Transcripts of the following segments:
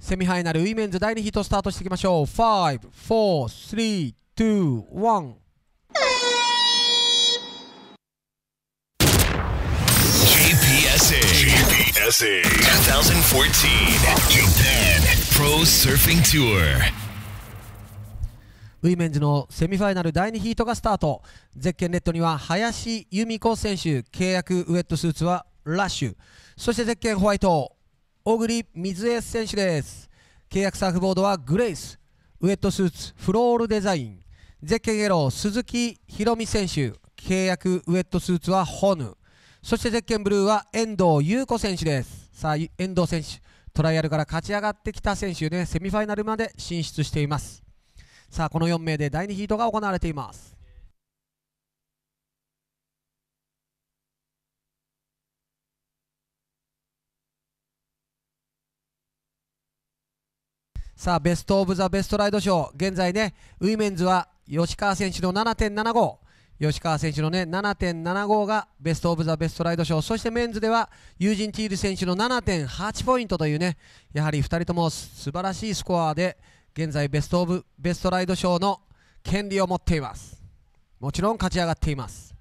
セミファイナルウィメンズ第2ヒートスタートしていきましょう5 4 3 2 1ウィメンズのセミファイナル第2ヒートがスタートゼッケンレッドには林由美子選手契約ウエットスーツはラッシュそしてゼッケンホワイト小栗水江選手です契約サーフボードはグレイスウエットスーツフロールデザインゼッケンエロー鈴木ひろみ選手契約ウエットスーツはホヌそしてゼッケンブルーは遠藤優子選手ですさあ遠藤選手トライアルから勝ち上がってきた選手ねセミファイナルまで進出していますさあこの4名で第2ヒートが行われていますさあ、ベスト・オブ・ザ・ベストライド賞、現在ね、ウィメンズは吉川選手の7.75、吉川選手のね、7.75がベスト・オブ・ザ・ベストライド賞、そしてメンズではユージン・ティール選手の7.8ポイントというね、やはり2人とも素晴らしいスコアで、現在ベスト・オブ・ベストライド賞の権利を持っています。もちろん勝ち上がっています。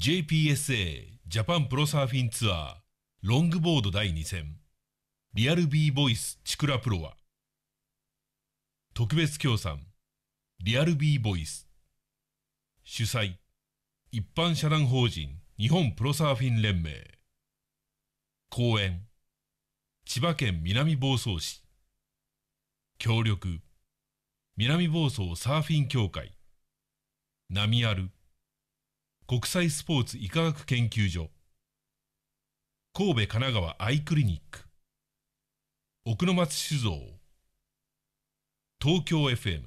JPSA ジャパンプロサーフィンツアーロングボード第2戦リアル B ボイスチクラプロは特別協賛リアル B ボイス主催一般社団法人日本プロサーフィン連盟公演千葉県南房総市協力南房総サーフィン協会波ある国際スポーツ医科学研究所神戸神奈川アイクリニック奥の松酒造東京 FM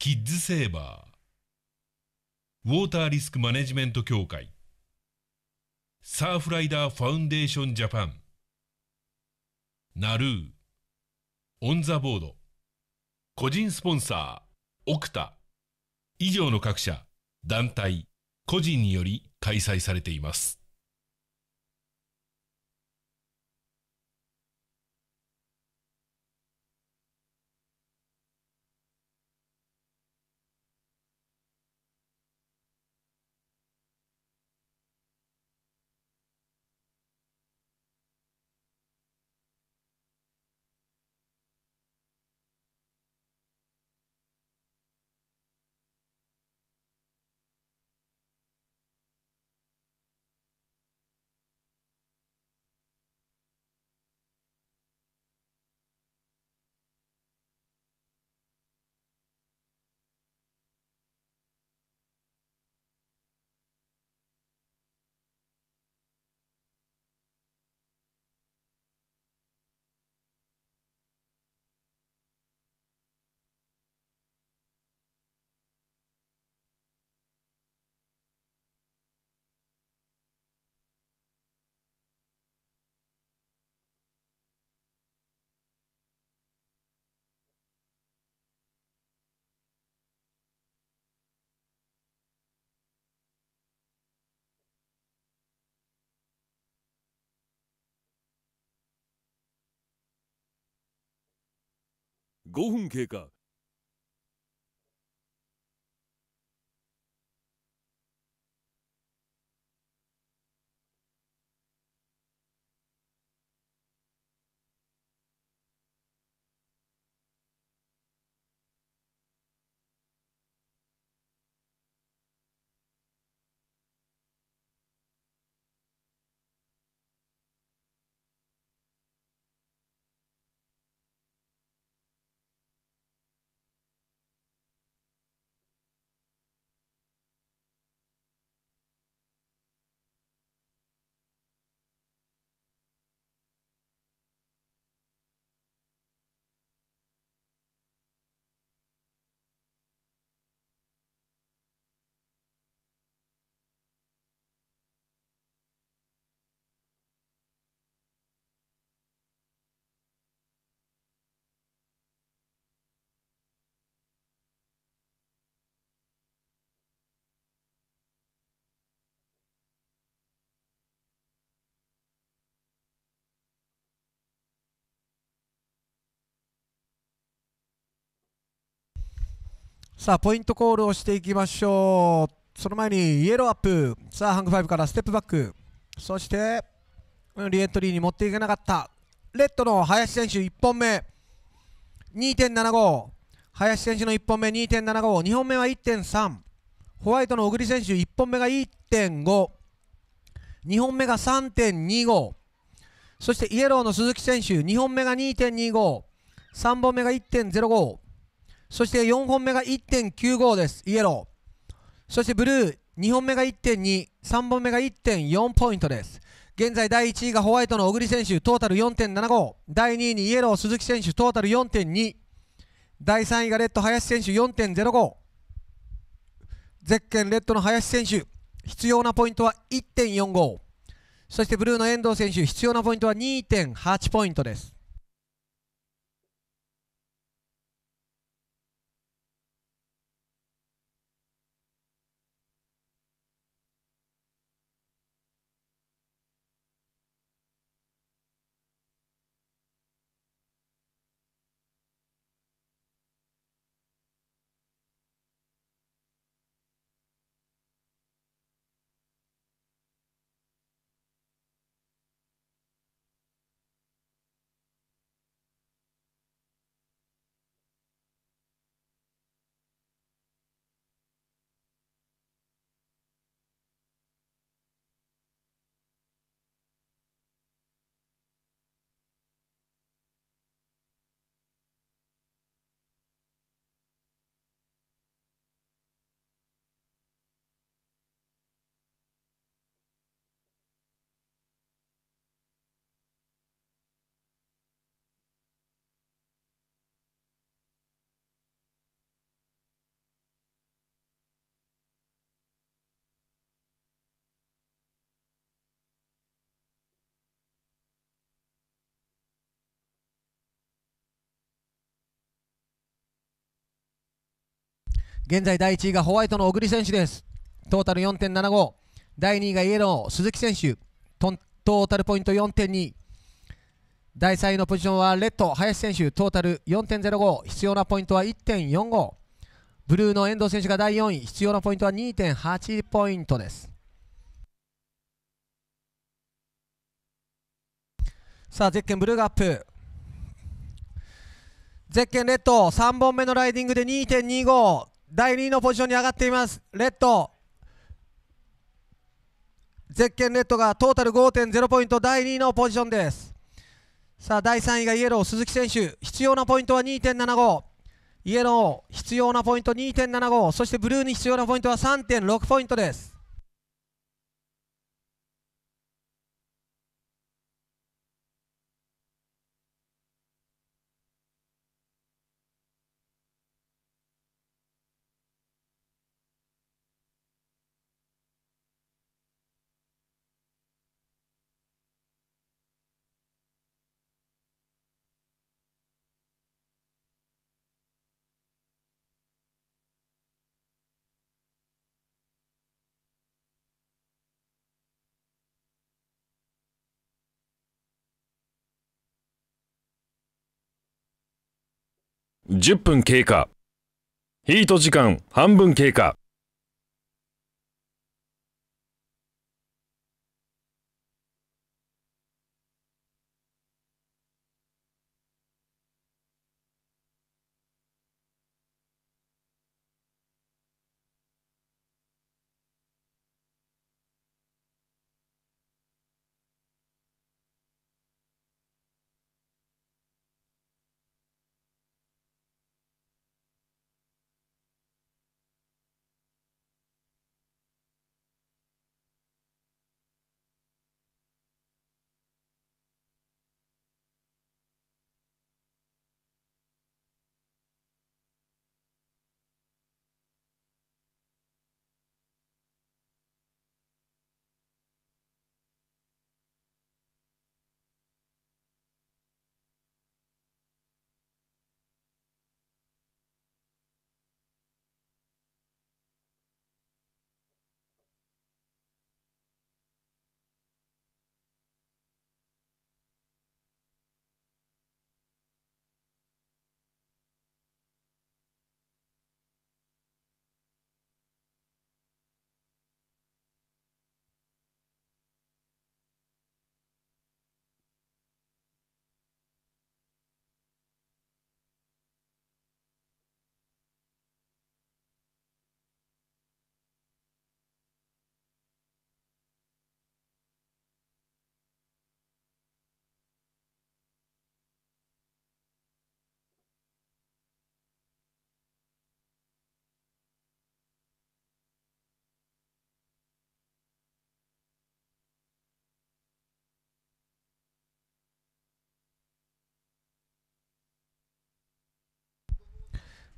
キッズセーバーウォーターリスクマネジメント協会サーフライダーファウンデーションジャパンナルーオンザボード個人スポンサーオクタ以上の各社団体、個人により開催されています。5分経過さあポイントコールをしていきましょうその前にイエローアップさあハングファイブからステップバックそしてリエントリーに持っていけなかったレッドの林選手1本目2.75林選手の1本目2.752本目は1.3ホワイトの小栗選手1本目が1.52本目が3.25そしてイエローの鈴木選手2本目が2.253本目が1.05そして4本目が1.95です。イエロー。そしてブルー、2本目が1.2、3本目が1.4ポイントです。現在第1位がホワイトの小栗選手、トータル4.75。第2位にイエロー、鈴木選手、トータル4.2。第3位がレッド、林選手4.05。ゼッケン、レッドの林選手、必要なポイントは1.45。そしてブルーの遠藤選手、必要なポイントは2.8ポイントです。現在第1位がホワイトの小栗選手ですトータル4.75第2位がイエロー鈴木選手トータルポイント4.2第3位のポジションはレッド林選手トータル4.05必要なポイントは1.45ブルーの遠藤選手が第4位必要なポイントは2.8ポイントですさあゼッケンブルーガアップゼッケンレッド3本目のライディングで2.25第2位のポジションに上がっていますレッドゼッケンレッドがトータル5.0ポイント第2位のポジションですさあ第3位がイエロー鈴木選手必要なポイントは2.75イエロー必要なポイント2.75そしてブルーに必要なポイントは3.6ポイントです10分経過ヒート時間半分経過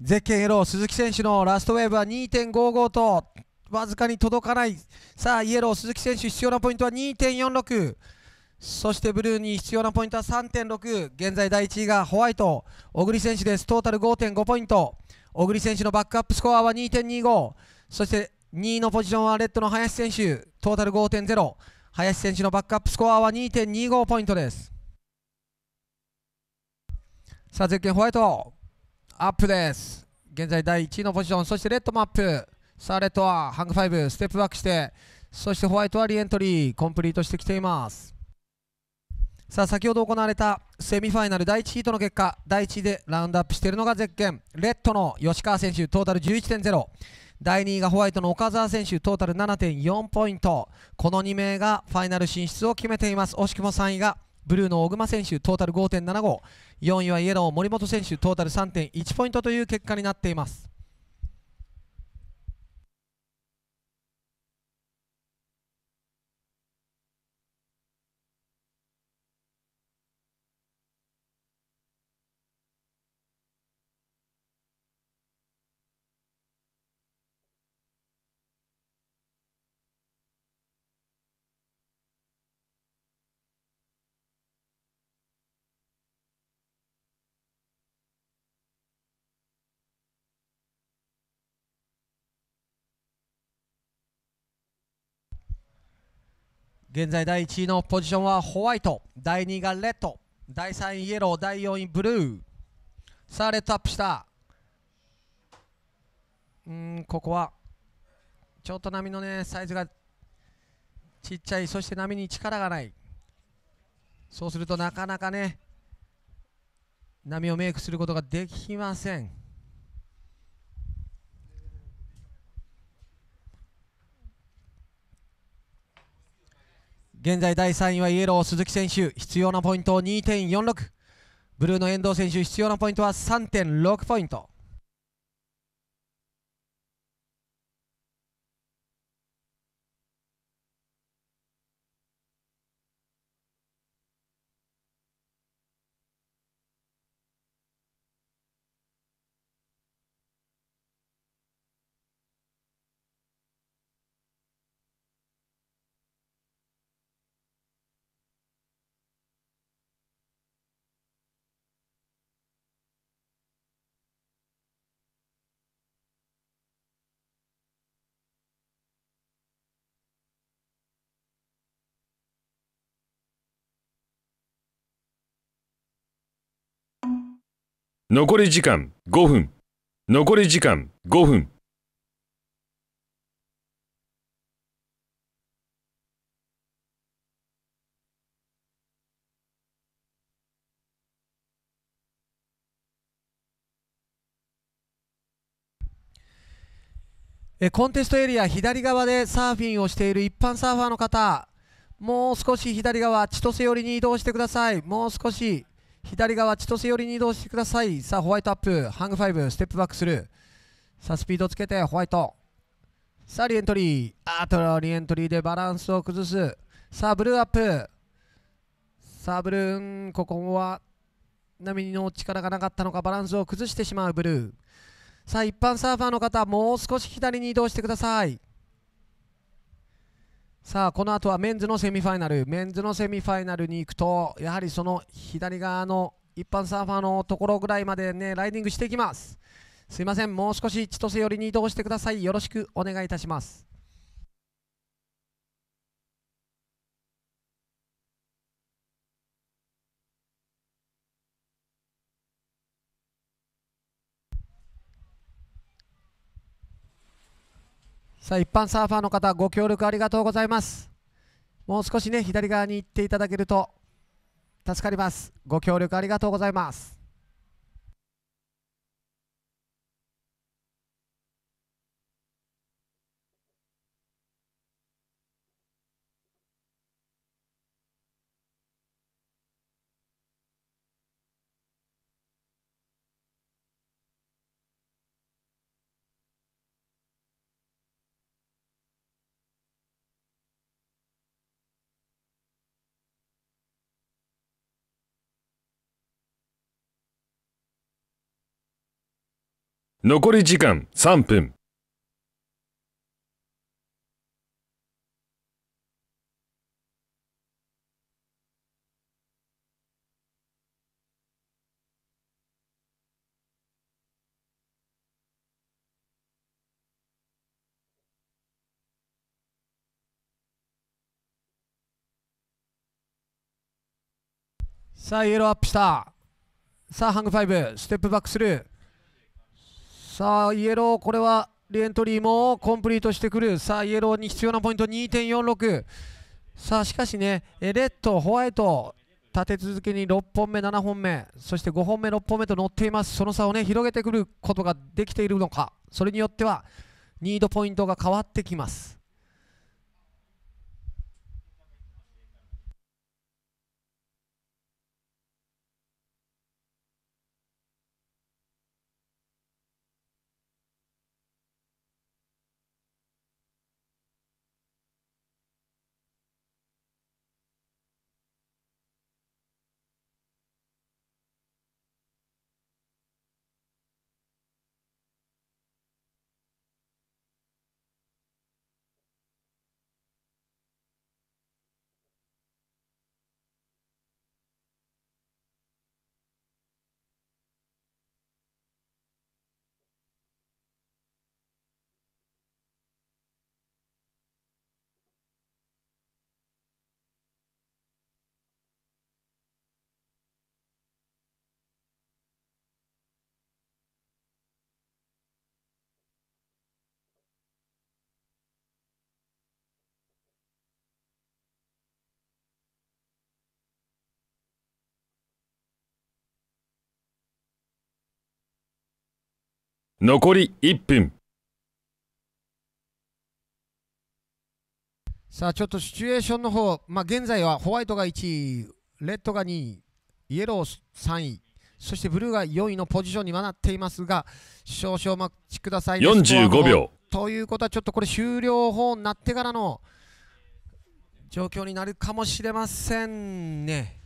ゼッケンエロー鈴木選手のラストウェーブは2.55とわずかに届かないさあイエロー鈴木選手必要なポイントは2.46そしてブルーに必要なポイントは3.6現在第1位がホワイト小栗選手ですトータル5.5ポイント小栗選手のバックアップスコアは2.25そして2位のポジションはレッドの林選手トータル5.0林選手のバックアップスコアは2.25ポイントですさあゼッケンホワイトアップです現在第1位のポジションそしてレッドマップさあレッドはハングファイブステップバックしてそしてホワイトはリエントリーコンプリートしてきていますさあ先ほど行われたセミファイナル第1ヒートの結果第1位でラウンドアップしているのがゼッケンレッドの吉川選手トータル11.0第2位がホワイトの岡澤選手トータル7.4ポイントこの2名がファイナル進出を決めています惜しくも3位がブルーの小熊選手トータル5.75 4位はイエロー森本選手トータル3.1ポイントという結果になっています現在第1位のポジションはホワイト第2位がレッド第3位イエロー第4位ブルーさあレッドアップしたうんここはちょっと波のねサイズがちっちゃいそして波に力がないそうするとなかなかね波をメイクすることができません現在第3位はイエロー鈴木選手必要なポイント2.46ブルーの遠藤選手必要なポイントは3.6ポイント残り時間5分残り時間5分えコンテストエリア左側でサーフィンをしている一般サーファーの方もう少し左側千歳寄りに移動してくださいもう少し左側千歳寄りに移動してくださいさあホワイトアップハングファイブステップバックするさあスピードつけてホワイトさあリエントリーあとリエントリーでバランスを崩すさあブルーアップさあブルーンここは波の力がなかったのかバランスを崩してしまうブルーさあ一般サーファーの方もう少し左に移動してくださいさあこの後はメンズのセミファイナルメンズのセミファイナルに行くとやはりその左側の一般サーファーのところぐらいまでねライディングしていきますすいませんもう少し千歳寄りに移動してくださいよろしくお願いいたしますさあ一般サーファーの方ご協力ありがとうございますもう少しね左側に行っていただけると助かりますご協力ありがとうございます残り時間3分。さあイエローアップしたさあハングファイブステップバックスルーさあイエローこれはリエントリーもコンプリートしてくるさあイエローに必要なポイント2.46さあしかしねレッドホワイト立て続けに6本目7本目そして5本目6本目と乗っていますその差をね広げてくることができているのかそれによってはニードポイントが変わってきます残り1分さあちょっとシチュエーションの方、まあ、現在はホワイトが1位レッドが2位イエロー3位そしてブルーが4位のポジションにはなっていますが少々お待ちください、ね、45秒ということはちょっとこれ終了法になってからの状況になるかもしれませんね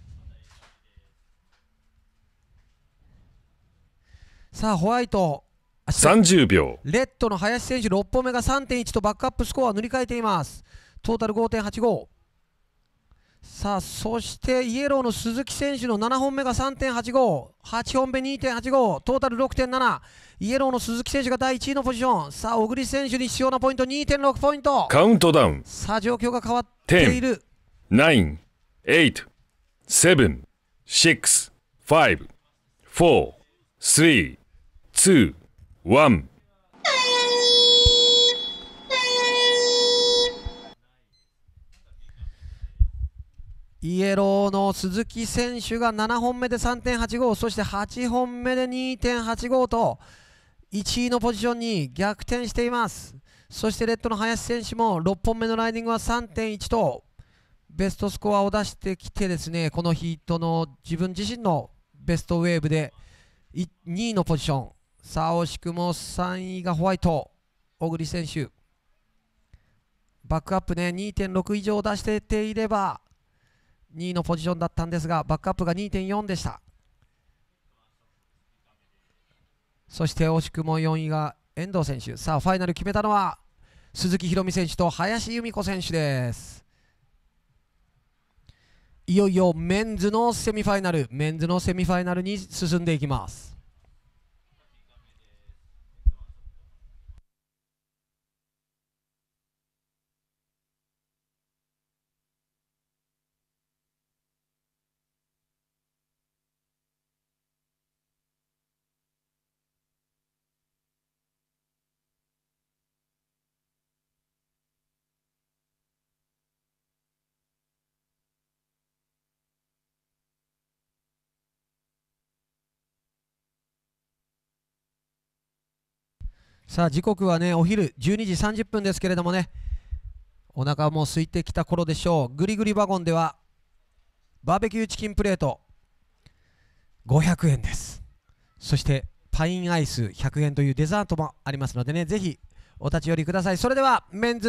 さあホワイト30秒レッドの林選手6本目が3.1とバックアップスコアを塗り替えていますトータル5.85さあそしてイエローの鈴木選手の7本目が3.858本目2.85トータル6.7イエローの鈴木選手が第1位のポジションさあ小栗選手に必要なポイント2.6ポイントカウントダウンさあ状況が変わっている9 8 7 6 5 4 3 2ワン。イエローの鈴木選手が7本目で3.85そして8本目で2.85と1位のポジションに逆転していますそしてレッドの林選手も6本目のライディングは3.1とベストスコアを出してきてですねこのヒートの自分自身のベストウェーブで2位のポジションさあ惜しくも3位がホワイト小栗選手バックアップね2.6以上出してていれば2位のポジションだったんですがバックアップが2.4でしたそして惜しくも4位が遠藤選手さあファイナル決めたのは鈴木宏美選手と林由美子選手ですいよいよメンズのセミファイナルメンズのセミファイナルに進んでいきますさあ時刻はねお昼12時30分ですけれどもねお腹も空いてきた頃でしょうグリグリワゴンではバーベキューチキンプレート500円ですそしてパインアイス100円というデザートもありますのでねぜひお立ち寄りくださいそれではメンズ